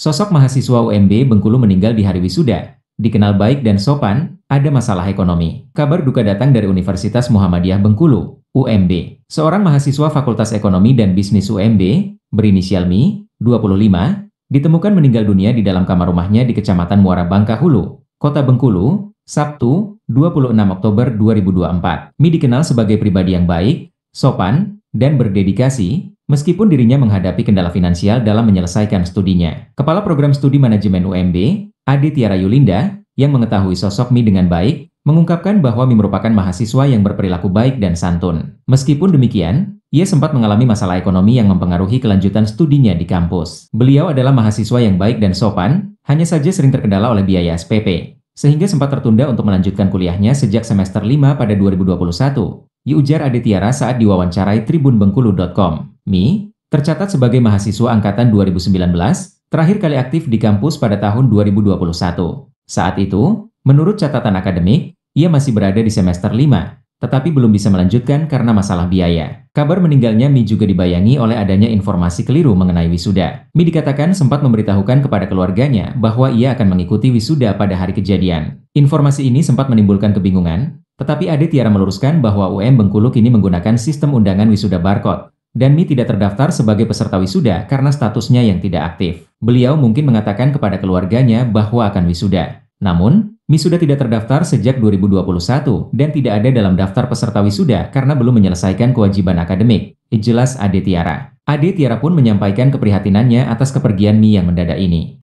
Sosok mahasiswa UMB Bengkulu meninggal di hari wisuda. Dikenal baik dan sopan, ada masalah ekonomi. Kabar duka datang dari Universitas Muhammadiyah Bengkulu, UMB. Seorang mahasiswa Fakultas Ekonomi dan Bisnis UMB, berinisial Mi, 25, ditemukan meninggal dunia di dalam kamar rumahnya di Kecamatan Muara Bangka Hulu, Kota Bengkulu, Sabtu, 26 Oktober 2024. Mi dikenal sebagai pribadi yang baik, sopan, dan berdedikasi, Meskipun dirinya menghadapi kendala finansial dalam menyelesaikan studinya, Kepala Program Studi Manajemen UMB, Adi Tiara Yulinda, yang mengetahui sosok Mi dengan baik, mengungkapkan bahwa Mi merupakan mahasiswa yang berperilaku baik dan santun. Meskipun demikian, ia sempat mengalami masalah ekonomi yang mempengaruhi kelanjutan studinya di kampus. Beliau adalah mahasiswa yang baik dan sopan, hanya saja sering terkendala oleh biaya SPP, sehingga sempat tertunda untuk melanjutkan kuliahnya sejak semester 5 pada 2021, Yujar Adi Tiara saat diwawancarai tribunbengkulu.com. Mi, tercatat sebagai mahasiswa angkatan 2019, terakhir kali aktif di kampus pada tahun 2021. Saat itu, menurut catatan akademik, ia masih berada di semester 5, tetapi belum bisa melanjutkan karena masalah biaya. Kabar meninggalnya Mi juga dibayangi oleh adanya informasi keliru mengenai wisuda. Mi dikatakan sempat memberitahukan kepada keluarganya bahwa ia akan mengikuti wisuda pada hari kejadian. Informasi ini sempat menimbulkan kebingungan, tetapi Ade Tiara meluruskan bahwa UM Bengkulu kini menggunakan sistem undangan wisuda barcode, dan Mi tidak terdaftar sebagai peserta wisuda karena statusnya yang tidak aktif. Beliau mungkin mengatakan kepada keluarganya bahwa akan wisuda. Namun, Mi sudah tidak terdaftar sejak 2021 dan tidak ada dalam daftar peserta wisuda karena belum menyelesaikan kewajiban akademik. Jelas Ade Tiara. Ade Tiara pun menyampaikan keprihatinannya atas kepergian Mi yang mendadak ini.